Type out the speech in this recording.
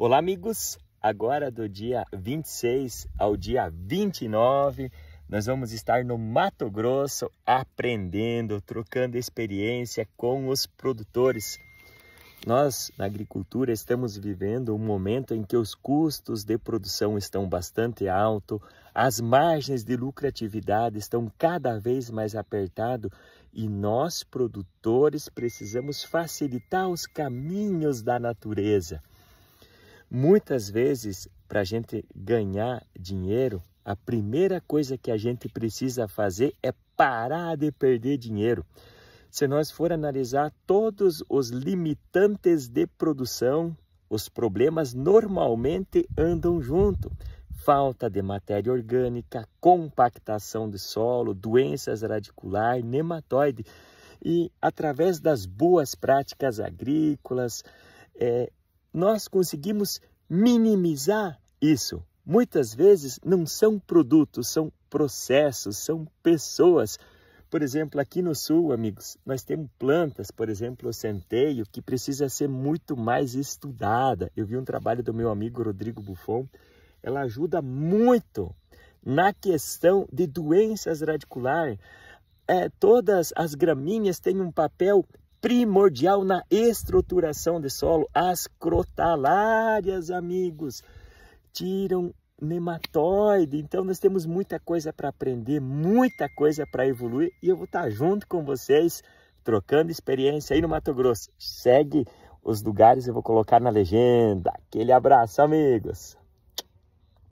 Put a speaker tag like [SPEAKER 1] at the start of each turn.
[SPEAKER 1] Olá, amigos! Agora, do dia 26 ao dia 29, nós vamos estar no Mato Grosso aprendendo, trocando experiência com os produtores. Nós, na agricultura, estamos vivendo um momento em que os custos de produção estão bastante altos, as margens de lucratividade estão cada vez mais apertadas e nós, produtores, precisamos facilitar os caminhos da natureza Muitas vezes, para a gente ganhar dinheiro, a primeira coisa que a gente precisa fazer é parar de perder dinheiro. Se nós for analisar todos os limitantes de produção, os problemas normalmente andam junto. Falta de matéria orgânica, compactação de solo, doenças radicular, nematóide. E através das boas práticas agrícolas, é, nós conseguimos minimizar isso. Muitas vezes não são produtos, são processos, são pessoas. Por exemplo, aqui no sul, amigos, nós temos plantas, por exemplo, o centeio, que precisa ser muito mais estudada. Eu vi um trabalho do meu amigo Rodrigo Buffon, ela ajuda muito na questão de doenças radiculares. É, todas as gramíneas têm um papel primordial na estruturação de solo. As crotalárias, amigos, tiram nematóide. Então nós temos muita coisa para aprender, muita coisa para evoluir e eu vou estar tá junto com vocês trocando experiência aí no Mato Grosso. Segue os lugares, eu vou colocar na legenda. Aquele abraço, amigos.